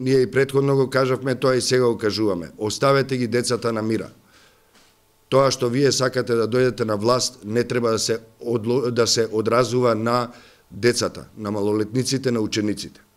Ние и предходно го кажавме, тоа и сега го кажуваме. Оставете ги децата на мира. Тоа што вие сакате да дојдете на власт не треба да се одло... да се одразува на децата, на малолетниците, на учениците.